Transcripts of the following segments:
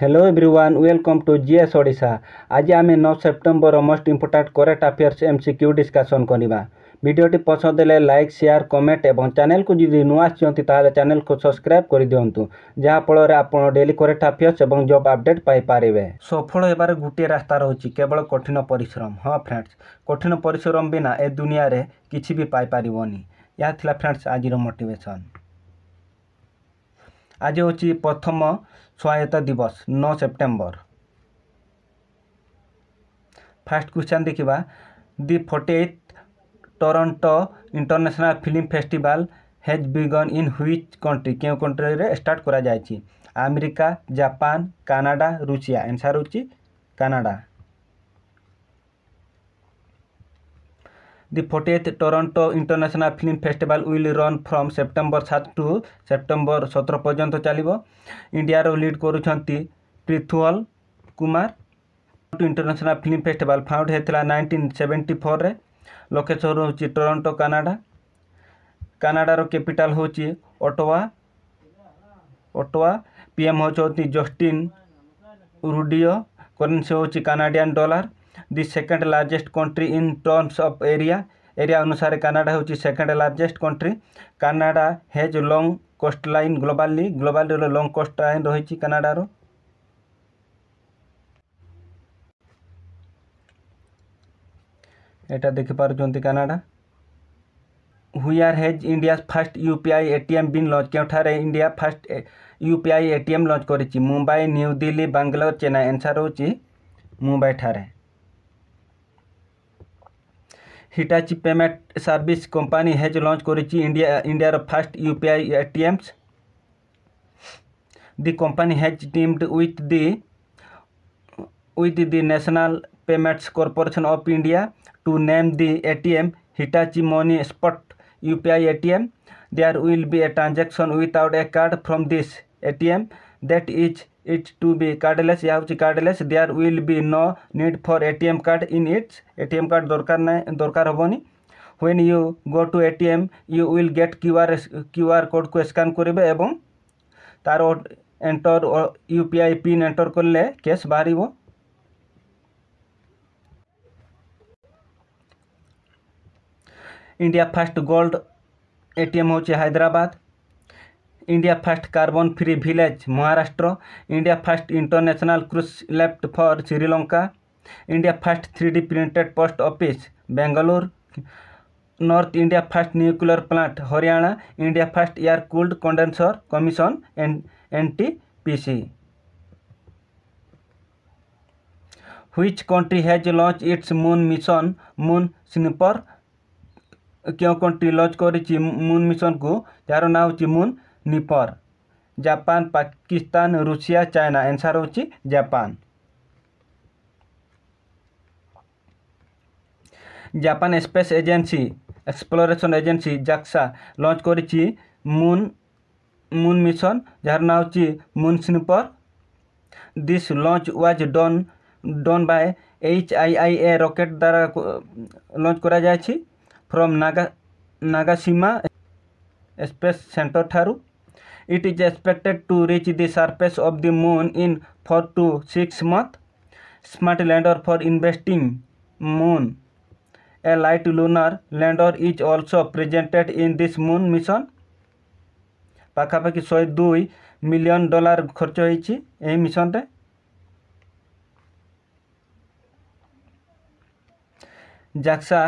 Hello everyone welcome to GS Odisha ଆଜି ଆମେ ନଅ September most important current affairs M C Q discussion କରିବା ଭିଡ଼ିଓଟି ପସନ୍ଦ ହେଲେ ଲାଇକ୍ ସେୟାର କମେଣ୍ଟ ଏବଂ ଚ୍ୟାନେଲକୁ ଯଦି ନୂଆ ଆସିଛନ୍ତି ତାହେଲେ ଚ୍ୟାନେଲକୁ ସବସ୍କ୍ରାଇବ୍ କରିଦିଅନ୍ତୁ ଯାହାଫଳରେ ଆପଣ ଡେଲି କରେଣ୍ଟ ଆଫେୟାର୍ସ ଏବଂ ଜବ୍ ଅପଡେଟ୍ ପାଇପାରିବେ ସଫଳ ହେବାର ଗୋଟିଏ ରାସ୍ତା ରହୁଛି କେବଳ କଠିନ ପରିଶ୍ରମ ହଁ ଫ୍ରେଣ୍ଡସ୍ କଠିନ ପରିଶ୍ରମ ବିନା ଏ ଦୁନିଆରେ କିଛି ବି ପାଇପାରିବନି ଏହା ଥିଲା ଫ୍ରେଣ୍ଡସ୍ ଆଜିର ମୋଟିଭେସନ୍ ଆଜି ହେଉଛି ପ୍ରଥମ स्वायत्ता दिवस नौ सेप्टेम्बर फास्ट क्वेश्चन देखा the fortieth Toronto international film festival has begun in which country क्यों कंट्री रे स्टार्ट कर America Japan Canada Russia answer होनाडा The 40th Toronto international film festival will run from September সাত to September 17 পর্যন্ত চালিব ইন্ডিয়ার lead করুছন্তি Prithul Kumar Toronto international film festival found হয়েছিল নাইনটিন সেভেন্টি ফোর্রে লোকেশন হচ্ছে টরন্টো কানাডা কানাডার ক্যাপিটাল হচ্ছে অটোয়া অটোয়া পিএম হচ্ছে জস্টিন রুডিও করেন্সি হচ্ছে Canadian dollar the second largest country in terms of area area ଅନୁସାରେ କାନାଡ଼ା ହେଉଛି second largest country Canada has long coast line globally ଗ୍ଲୋବାଲିର long coast line ରହିଛି କାନାଡ଼ାର ଏଇଟା ଦେଖିପାରୁଛନ୍ତି Canada where has India first U P I A T M been launch କେଉଁଠାରେ India first U P I A T M launch କରିଛି Mumbai New Delhi Bangalore Chennai answer ହେଉଛି ମୁମ୍ବାଇ ଠାରେ Hitachi payment service company hedge launch कर India India first UPI ATMs the company has teamed with the with the national payments corporation of India to name the ATM Hitachi money spot UPI ATM there will be a transaction without a card from this ATM that is it to be cardless या हूँ cardless there will be no need for ATM card in its ATM card दरकार ना दरकार हेनी when you go to ATM you will get QR QR code को scan करेंगे एवं तार enter U P I pin enter कले cash बाहर इंडिया फास्ट गोल्ड एटीएम हूँ Hyderabad India first carbon free village Maharashtra India first international cruise left for Sri Lanka India first three D printed post office Bangalore north India first nuclear plant Haryana India first air cooled condenser commission and N T P C which country has launched its moon mission moon snipper क्यों country launch कर moon mission को तार ना हूँ moon sniper Japan Pakistan Russia China answer ହେଉଛି Japan Japan space agency exploration agency JAXA launch କରିଛି moon moon mission ଯାହାର ନାଁ ହେଉଛି moon sniper this launch was done done by H I I A rocket ଦ୍ୱାରା ଲଞ୍ଚ କରାଯାଇଛି from Naga Nagashima space center ଠାରୁ It is expected to reach the surface of the moon in 4 to 6 months. Smart lander for investing moon. A light lunar lander is also presented in this moon mission. পাখাপাখি শহে দুই million dollar খরচ হয়েছি এই মিশনরে JAXA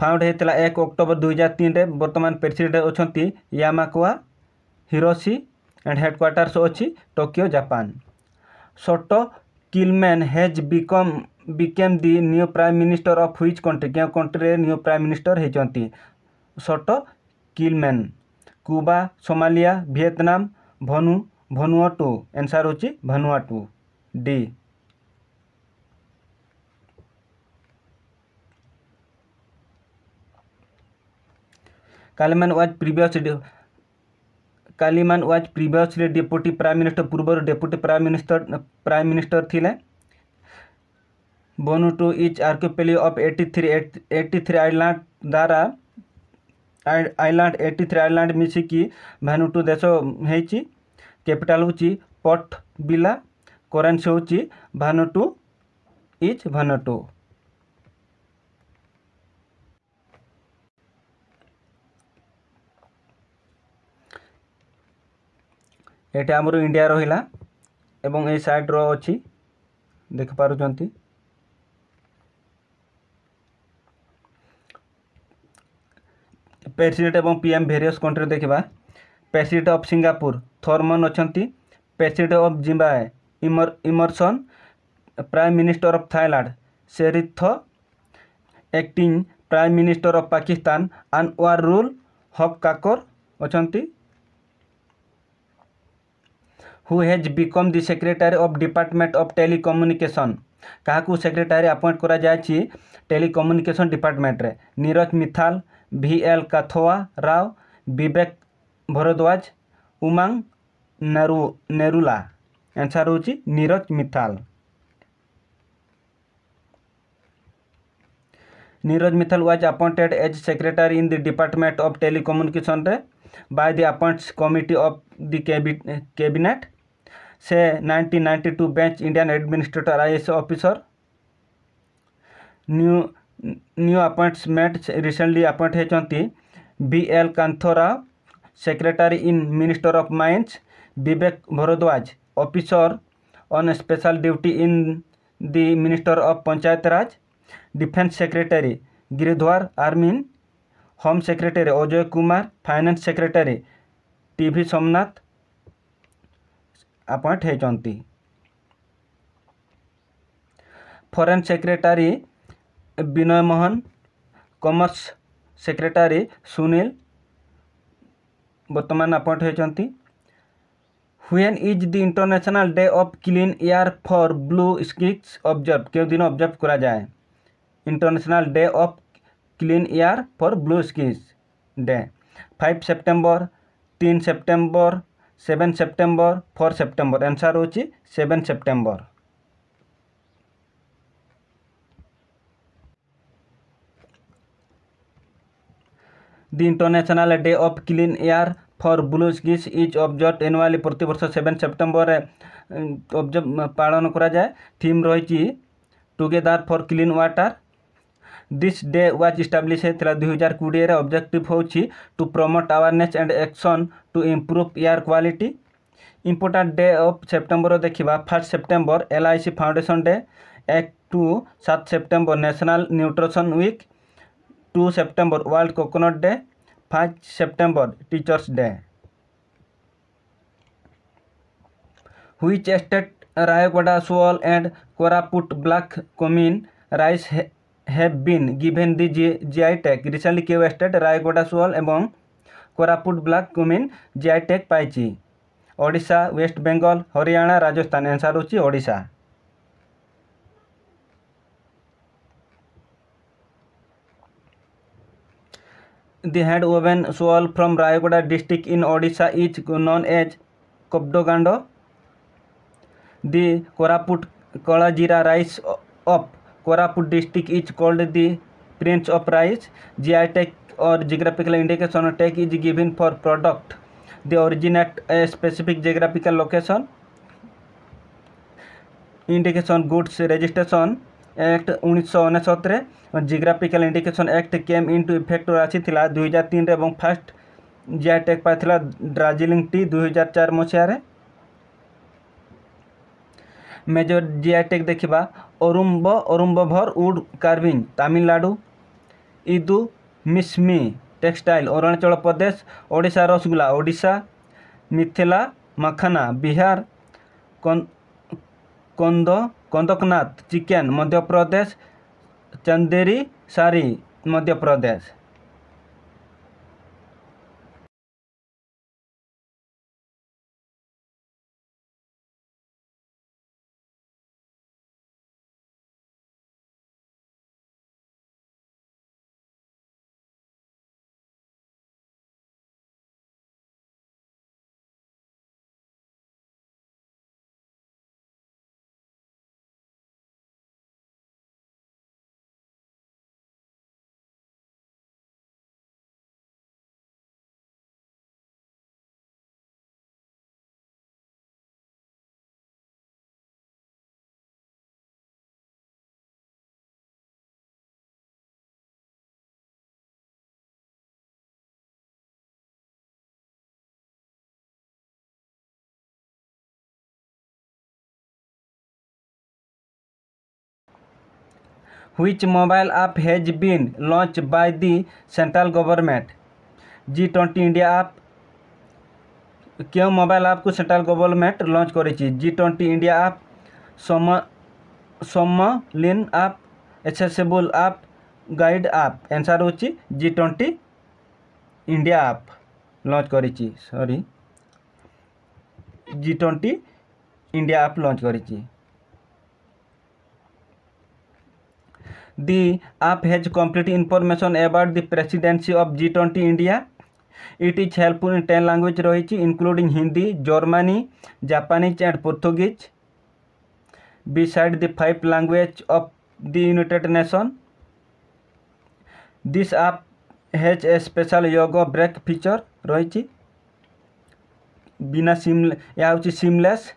found হয়েছিল এক October দুই হাজার তিনরে বর্তমান প্রেসিডেন্ট অনেক ইয়ামাকুয়া हिरोशी एंड हेडक्वाटर्स अच्छी Tokyo Japan Sato Kilman has become became the new prime minister of which country क्यों कंट्री न्यू प्राइम मिनिस्टर होती Sato Kilman Cuba Somalia Vietnam Vanu Vanuatu answer Vanuatu डी Kilman was previous Kilman was previously deputy prime minister पूर्व deputy prime minister prime minister थिले Vanuatu is archipelago of eighty three eighty three island द्वारा island eighty three island मिसिकी टू देश होती capital हूँ पट बिला करेन्सी हूँ भानुटू इज भानुटू ଏଇଟା ଆମର ଇଣ୍ଡିଆ ରହିଲା ଏବଂ ଏଇ ସାଇଡ଼୍ର ଅଛି ଦେଖିପାରୁଛନ୍ତି ପ୍ରେସିଡେଣ୍ଟ ଏବଂ ପି ଏମ୍ ଭେରିୟସ୍ କଣ୍ଟ୍ରି ଦେଖିବା ପ୍ରେସିଡେଣ୍ଟ ଅଫ୍ ସିଙ୍ଗାପୁର ଥର୍ମନ୍ ଅଛନ୍ତି president of Zimbabwe Emmer Emmerson prime minister of Thailand Srettha acting prime minister of Pakistan Anwaar ul Haq Kakar ଅଛନ୍ତି who has become the secretary of department of telecommunication क्या secretary appoint करा telecommunication department रे Neeraj Mittal V L Kantha Rao बेक Bharadwaj Umang Narula answer Neeraj Mittal Neeraj Mittal was appointed as secretary in the department of telecommunication रे by the appoints committee of the cabinet से 1992 batch Indian administrator I officer new new appointment recently appoint होती B L Kanthora secretary in minister of mines Vivek Bharadwaj officer on special duty in the minister of panchayat Raj defence secretary Giridhar Aramane home secretary Ajay Kumar finance secretary T V Somanathan appoint ହୋଇଛନ୍ତି foreign secretary Vinay Mohan commerce secretary Sunil ବର୍ତ୍ତମାନ appoint ହୋଇଛନ୍ତି when is the international day of clean air for blue skies observed କେଉଁ ଦିନ observe କରାଯାଏ international day of clean air for blue skies day five September तीन September seven September four September answer हो seven September the international day of clean air for blue skies is observed annually प्रतिवर्ष seven September um, पालन कराए theme रही together for clean water this day was established ହେଇଥିଲା ଦୁଇହଜାର କୋଡ଼ିଏରେ objective ହେଉଛି two promote awareness and action to improve air quality important day of September ଦେଖିବା first September L I C foundation day ଏକ to ସାତ September national nutrition week two September world coconut day ପାଞ୍ଚ September teachers day which state Rayagwada, Sual and Koraput black cumin rice have been given the G G I tag recent क्यू state Rayagada shawl एवं Koraput black cumin G I tag पाई Odisha West Bengal Haryana Rajasthan answer होशा the hand woven shawl from Rayagada district in Odisha is known as Kapdaganda the Koraput Kalajeera rice of Koraput district is called the prince of rice G I tag or geographical indication tag is given for product origin at a specific geographical location indication goods registration act उन्नीस geographical indication act came in to effect आई दुई हजार तीन रे first G I tag पाई Darjeeling T दुई हजार चार मसीह मेजर जी आई टेक देखा ओरुम्ब Arumbavur wood carving Tamil Nadu Idu Mishmi textile Arunachal Pradesh Odisha rasgulla Odisha Mithila makhana Bihar କନ୍ଦ Kadaknath chicken Madhya Pradesh Chanderi sari Madhya Pradesh which mobile app has been launch by the central government G twenty India app क्यों मोबाइल आप को सेंट्रल गवर्नमेंट लॉन्च कर जी ट्वेंटी इंडिया आप सम सम्मलिन आप एक्सेबुल आप गाइड आप आंसर हो G twenty India app launch कर sorry G twenty India app launch कर the app has complete information about the presidency of G20 India. It is helpful in 10 languages रही including Hindi, Germany, Japanese and Portuguese. Beside the five languages of the United Nations. This app has a special yoga break feature रही बिना SIM या हूँ seamless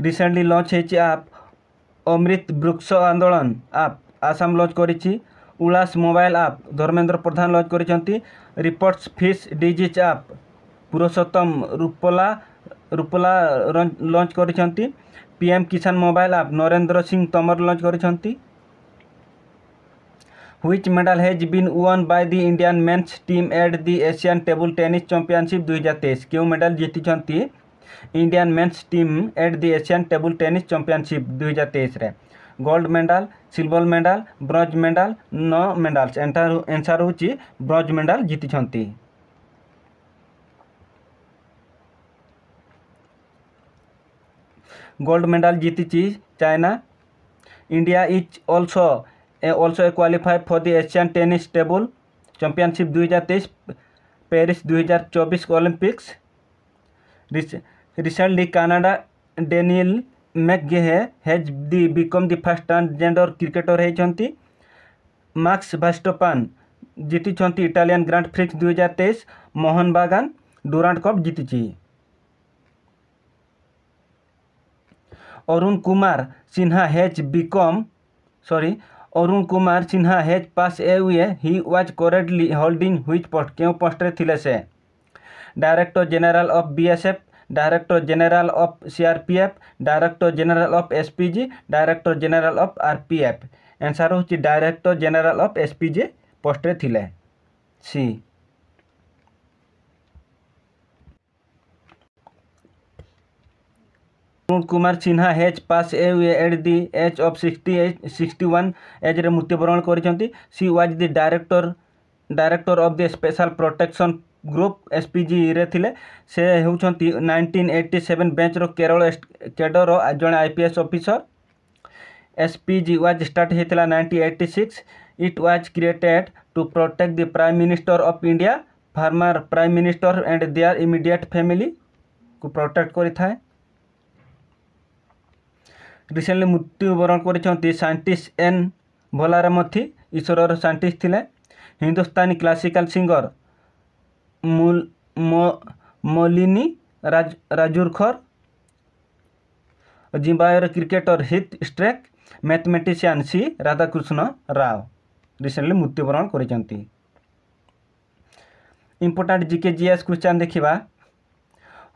recently launch हो आप অমৃত বৃক্ষ আন্দোলন up Assam launch করেছি উলাস mobile up Dharmendra Pradhan launch করেছেন reports fish disease app Purushottam Rupala Rupala launch করেছেন PM Kisan mobile app Narendra Singh Tomar launch করেছেন which medal has been won by the Indian men's team at the Asian table tennis championship দুই হাজার তেইশ কেউ মেডাল জিতিছেন Indian men's team at the Asian table tennis championship ଦୁଇହଜାର ତେଇଶରେ gold medal silver medal bronze medal ନଅ medal answer ହେଉଛି bronze medal ଜିତିଛନ୍ତି ଗୋଲ୍ଡ ମେଡାଲ ଜିତିଛି China India is also also a qualify for the Asian tennis table championship ଦୁଇହଜାର ତେଇଶ Paris ଦୁଇହଜାର ଚବିଶ Olympics Recently, Canada Daniel McGahey has the, become the first transgender cricketer ହୋଇଛନ୍ତି ମାକ୍ସ ଭାଷ୍ଟୋପାନ୍ ଜିତିଛନ୍ତି Italian grand Prix ଦୁଇହଜାର ତେଇଶ ମୋହନ ବାଗାନ Durand cup ଜିତିଛି Arun Kumar Sinha has become sorry Arun Kumar Sinha has pass away he was currently holding which post କେଉଁ ପୋଷ୍ଟରେ ଥିଲେ ସେ director general of BSF director general of CRPF director general of SPG director general of RPF answer होची director general of SPG post थिले सी Arun Kumar Sinha has pass a at the age of sixty एच sixty one एज्रे मृत्युबरण କରିଛନ୍ତି C was the director director of the special group S P ଜିରେ ଥିଲେ ସେ ହେଉଛନ୍ତି ନାଇଣ୍ଟିନ୍ ଏଇଟି ସେଭେନ୍ ବେଞ୍ଚର କେରଳ କେଡ଼ର ଜଣେ I P S officer S P G was start ହୋଇଥିଲା nineteen eighty six it was created to protect the prime minister of India former prime minister and their immediate ଫ୍ୟାମିଲିକୁ protect କରିଥାଏ recently ମୃତ୍ୟୁବରଣ କରିଛନ୍ତି scientist N Valarmathi ଈଶ୍ୱରର scientist ଥିଲେ Hindustani classical singer मूल मोलिनी राज Rajurkar जिम्बाब्वेर cricketer Heath Streak mathematician C Radhakrishna Rao recently मृत्युवरण कर ইম্পর্টাট জিকে জিএস কোশ্চেন দেখিবা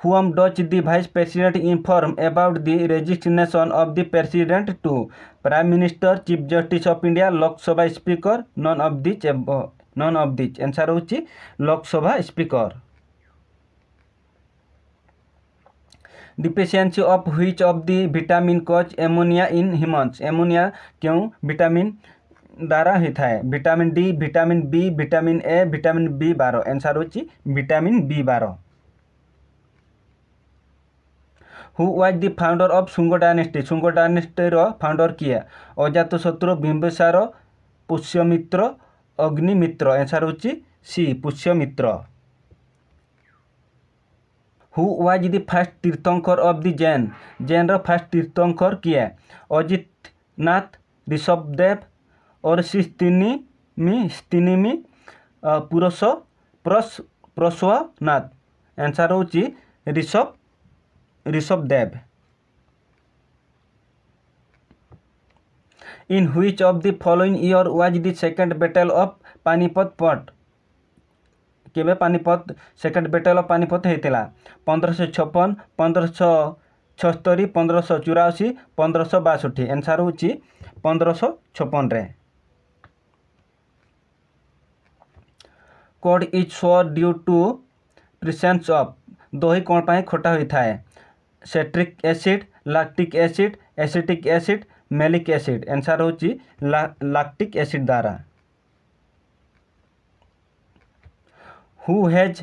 whom does the vice president inform about the resignation of the president to prime minister chief justice of India Lok Sabha speaker none of the none of these answer हूँ Lok Sabha speaker deficiency of which of the vitamin causes anaemia in humans anaemia क्यों vitamin द्वारा होता है vitamin D vitamin B vitamin A vitamin B bar answer हो vitamin B बार who was the founder of Sunga dynasty Sunga dynasty founder किए Ajatashatru Bimbisara Pushyamitra Agnimitra answer হচ্ছে C Pushyamitra who was the first Tirthankara of the জেন Jains first Tirthankara কিয়ে অজিতনাথ ঋষভদেব और सिस्तिनी मी स्तिनी मी पुरुष प्रस प्रसवनाथ आंसर हूँ ऋषभ ऋषभ देव इन which अफ दि following year was the second battle of Panipat पट के Panipat second battle of Panipat होता पंद्रह छप्पन पंद्रह छस्तरी पंद्रह चौराशी पंद्रह बासठी एनसर हो पंद्रह छप्पन रे is sour due to presence of दही कौन खटा होता है citric acid lactic acid acetic acid malic acid answer हूँ लाक्टिक एसिड द्वारा who has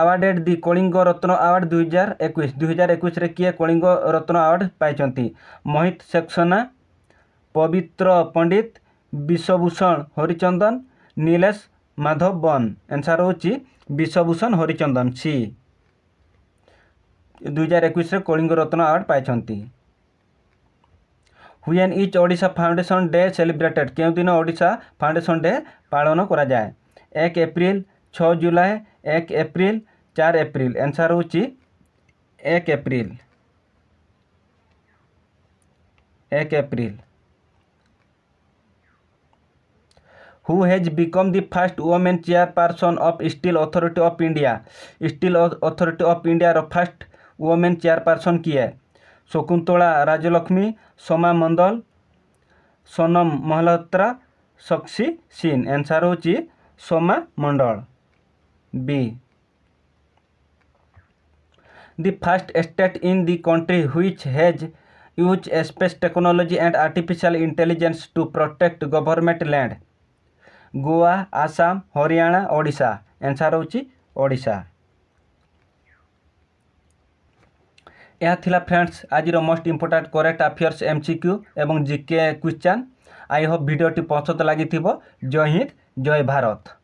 awarded the Kalinga Ratna award ଦୁଇହଜାର ଏକୋଇଶ ଦୁଇହଜାର ଏକୋଇଶରେ କିଏ କଳିଙ୍ଗ ରତ୍ନ ଆୱାର୍ଡ଼ ପାଇଛନ୍ତି ମୋହିତ ସେକ୍ସନା ପବିତ୍ର ପଣ୍ଡିତ ବିଶ୍ୱଭୂଷଣ ହରିଚନ୍ଦନ ନିଲେଶ ମାଧବ ବନ୍ ଆନ୍ସର୍ ହେଉଛି ବିଶ୍ୱଭୂଷଣ ହରିଚନ୍ଦନ ସି ଦୁଇହଜାର ଏକୋଇଶରେ କଳିଙ୍ଗ ରତ୍ନ ଆୱାର୍ଡ଼ ପାଇଛନ୍ତି when is Odisha foundation day celebrated क्यों दिन ओडा फाउंडेसन डे पालन कराए एक एप्रिल छ जुलाई एक एप्रिल चार एप्रिल एनसर हो एक एप्रिल एक April who has become the first women chairperson of steel authority of India steel authority of India first women chairperson किए शकुंतला राजलक्ष्मी सोमा मंडल सोनम मल्होत्रा शक्सी सिन आंसर हो Soma Mondal B the first state in the country which has used space technology and artificial intelligence to protect government land goa assam haryana odisha answer hochi odisha ଏହା ଥିଲା friends ଆଜିର most important current affairs M C Q ଏବଂ GK question I hope ଭିଡ଼ିଓଟି ପସନ୍ଦ ଲାଗିଥିବ ଜୟ ହିନ୍ଦ ଜୟ ଭାରତ